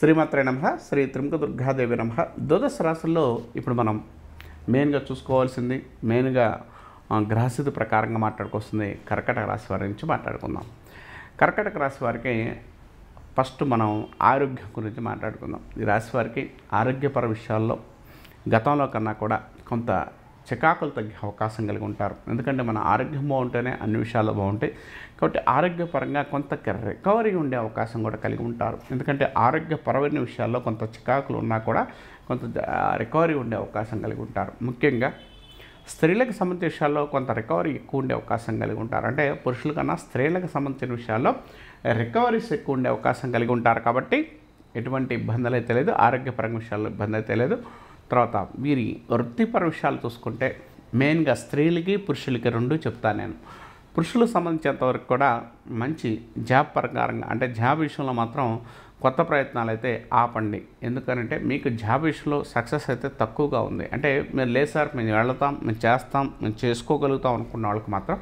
శ్రీమాత్రే నమ శ్రీ త్రిముఖ దుర్గాదేవి నమ ద్వదశ రాశుల్లో ఇప్పుడు మనం మెయిన్గా చూసుకోవాల్సింది మెయిన్గా గ్రహస్థితి ప్రకారంగా మాట్లాడుకోవాల్సింది కర్కటక రాశి వారి నుంచి మాట్లాడుకుందాం కర్కటక రాశి వారికి ఫస్ట్ మనం ఆరోగ్యం గురించి మాట్లాడుకుందాం ఈ రాశి వారికి ఆరోగ్యపర విషయాల్లో గతంలో కన్నా కూడా కొంత చికాకులు తగ్గే అవకాశం కలిగి ఉంటారు ఎందుకంటే మన ఆరోగ్యం బాగుంటేనే అన్ని విషయాలు బాగుంటాయి కాబట్టి ఆరోగ్యపరంగా కొంత రికవరీ ఉండే అవకాశం కూడా కలిగి ఉంటారు ఎందుకంటే ఆరోగ్యపరమైన విషయాల్లో కొంత చికాకులు ఉన్నా కూడా కొంత రికవరీ ఉండే అవకాశం కలిగి ఉంటారు ముఖ్యంగా స్త్రీలకు సంబంధించిన విషయాల్లో కొంత రికవరీ ఎక్కువ ఉండే అవకాశం కలిగి ఉంటారు అంటే పురుషుల కన్నా స్త్రీలకు సంబంధించిన విషయాల్లో రికవరీస్ ఎక్కువ ఉండే అవకాశం కలిగి ఉంటారు కాబట్టి ఎటువంటి ఇబ్బందులు అయితే లేదు ఆరోగ్యపరంగా విషయాల్లో ఇబ్బంది అయితే లేదు తర్వాత వీరి వృత్తిపర విషయాలు చూసుకుంటే మెయిన్గా స్త్రీలకి పురుషులకి రెండు చెప్తా నేను పురుషులకు సంబంధించినంత వరకు కూడా మంచి జాబ్ ప్రకారంగా అంటే జాబ్ విషయంలో మాత్రం కొత్త ప్రయత్నాలు అయితే ఆపండి ఎందుకనంటే మీకు జాబ్ విషయంలో సక్సెస్ అయితే తక్కువగా ఉంది అంటే మీరు లేదు సార్ మేము వెళతాం మేము చేస్తాం మేము చేసుకోగలుగుతాం అనుకున్న వాళ్ళకి మాత్రం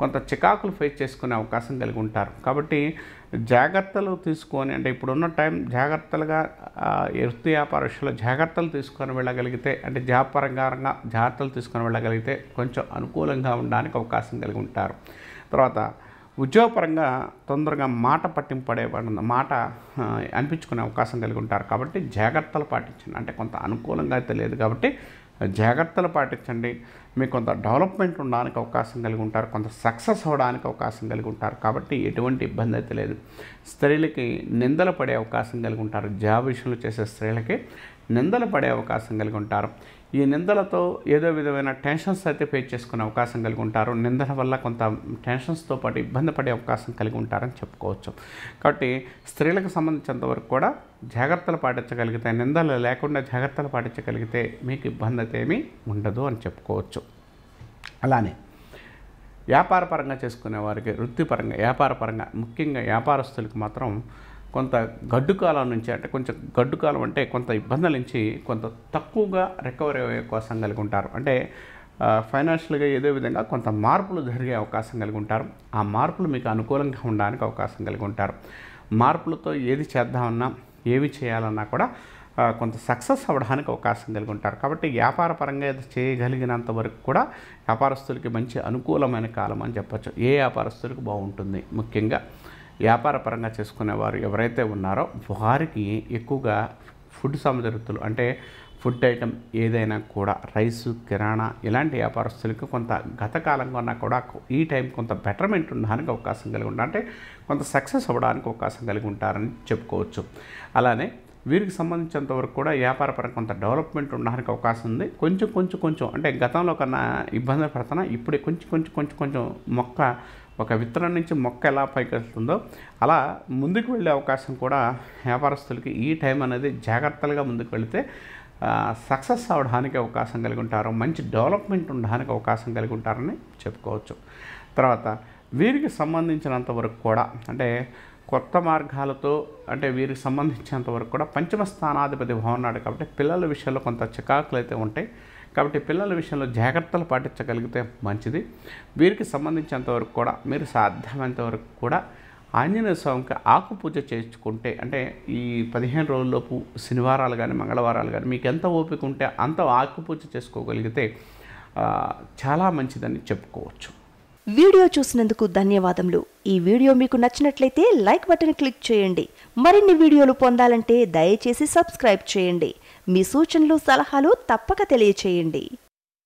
కొంత చికాకులు ఫేస్ చేసుకునే అవకాశం కలిగి ఉంటారు కాబట్టి జాగ్రత్తలు తీసుకొని అంటే ఇప్పుడున్న టైం జాగ్రత్తలుగా ఎర్త్ వ్యాపార విషయంలో జాగ్రత్తలు తీసుకొని వెళ్ళగలిగితే అంటే జాపరంగారంగా జాగ్రత్తలు తీసుకొని వెళ్ళగలిగితే కొంచెం అనుకూలంగా ఉండడానికి అవకాశం కలిగి ఉంటారు తర్వాత ఉద్యోగపరంగా తొందరగా మాట పట్టింపు పడే మాట అనిపించుకునే అవకాశం కలిగి ఉంటారు కాబట్టి జాగ్రత్తలు పాటించండి అంటే కొంత అనుకూలంగా అయితే లేదు కాబట్టి జాగ్రత్తలు పాటించండి మీకు కొంత డెవలప్మెంట్ ఉండడానికి అవకాశం కలిగి ఉంటారు కొంత సక్సెస్ అవడానికి అవకాశం కలిగి ఉంటారు కాబట్టి ఎటువంటి ఇబ్బంది అయితే లేదు స్త్రీలకి నిందలు పడే అవకాశం కలిగి ఉంటారు జాబ్ విషయంలో చేసే స్త్రీలకి నిందలు పడే అవకాశం కలిగి ఉంటారు ఈ నిందలతో ఏదో విధమైన టెన్షన్స్ అయితే ఫేస్ చేసుకునే అవకాశం కలిగి ఉంటారు నిందల వల్ల కొంత టెన్షన్స్తో పాటు ఇబ్బంది పడే అవకాశం కలిగి ఉంటారని చెప్పుకోవచ్చు కాబట్టి స్త్రీలకు సంబంధించినంత వరకు కూడా జాగ్రత్తలు పాటించగలిగితే నిందలు లేకుండా జాగ్రత్తలు పాటించగలిగితే మీకు ఇబ్బంది అయితే ఏమీ ఉండదు అని చెప్పుకోవచ్చు అలానే వ్యాపారపరంగా చేసుకునే వారికి వృత్తిపరంగా వ్యాపారపరంగా ముఖ్యంగా వ్యాపారస్తులకు మాత్రం కొంత గడ్డు కాలం నుంచి అంటే కొంచెం గడ్డు కాలం అంటే కొంత ఇబ్బందుల నుంచి కొంత తక్కువగా రికవరీ అయ్యే అవకాశం కలిగి ఉంటారు అంటే ఫైనాన్షియల్గా ఏదో విధంగా కొంత మార్పులు జరిగే అవకాశం కలిగి ఉంటారు ఆ మార్పులు మీకు అనుకూలంగా ఉండడానికి అవకాశం కలిగి ఉంటారు మార్పులతో ఏది చేద్దామన్నా ఏవి చేయాలన్నా కూడా కొంత సక్సెస్ అవ్వడానికి అవకాశం కలిగి ఉంటారు కాబట్టి వ్యాపార పరంగా చేయగలిగినంత వరకు కూడా వ్యాపారస్తులకి మంచి అనుకూలమైన కాలం అని చెప్పచ్చు ఏ వ్యాపారస్తులకు బాగుంటుంది ముఖ్యంగా వ్యాపార పరంగా చేసుకునేవారు ఎవరైతే ఉన్నారో వారికి ఎక్కువగా ఫుడ్ సమృద్ధులు అంటే ఫుడ్ ఐటెం ఏదైనా కూడా రైసు కిరాణా ఇలాంటి వ్యాపారస్తులకు కొంత గత కాలం కన్నా కూడా ఈ టైం కొంత బెటర్మెంట్ ఉండడానికి అవకాశం కలిగి ఉంటారు అంటే కొంత సక్సెస్ అవ్వడానికి అవకాశం కలిగి ఉంటారని చెప్పుకోవచ్చు అలానే వీరికి సంబంధించినంత వరకు కూడా వ్యాపారపరంగా కొంత డెవలప్మెంట్ ఉండడానికి అవకాశం ఉంది కొంచెం కొంచెం కొంచెం అంటే గతంలో కన్నా ఇబ్బంది పడుతున్నా ఇప్పుడే కొంచెం కొంచెం కొంచెం కొంచెం మొక్క ఒక విత్తనం నుంచి మొక్క ఎలా పైకి వెళ్తుందో అలా ముందుకు వెళ్ళే అవకాశం కూడా వ్యాపారస్తులకి ఈ టైం అనేది జాగ్రత్తలుగా ముందుకు వెళితే సక్సెస్ అవడానికి అవకాశం కలిగి ఉంటారు మంచి డెవలప్మెంట్ ఉండడానికి అవకాశం కలిగి ఉంటారని చెప్పుకోవచ్చు తర్వాత వీరికి సంబంధించినంత వరకు కూడా అంటే కొత్త మార్గాలతో అంటే వీరికి సంబంధించినంత వరకు కూడా పంచమ స్థానాధిపతి భవన్నాడు కాబట్టి పిల్లల విషయంలో కొంత చికాకులు అయితే ఉంటాయి కాబట్టి పిల్లల విషయంలో జాగ్రత్తలు పాటించగలిగితే మంచిది వీరికి సంబంధించినంతవరకు కూడా మీరు సాధ్యమైనంత వరకు కూడా ఆంజనేయ స్వామికి ఆకుపూజ చేసుకుంటే అంటే ఈ పదిహేను రోజుల్లోపు శనివారాలు కానీ మంగళవారాలు కానీ మీకు ఎంత ఓపిక ఉంటే అంత ఆకుపూజ చేసుకోగలిగితే చాలా మంచిదని చెప్పుకోవచ్చు వీడియో చూసినందుకు ధన్యవాదములు ఈ వీడియో మీకు నచ్చినట్లయితే లైక్ బటన్ క్లిక్ చేయండి మరిన్ని వీడియోలు పొందాలంటే దయచేసి సబ్స్క్రైబ్ చేయండి మీ సూచనలు సలహాలు తప్పక తెలియచేయండి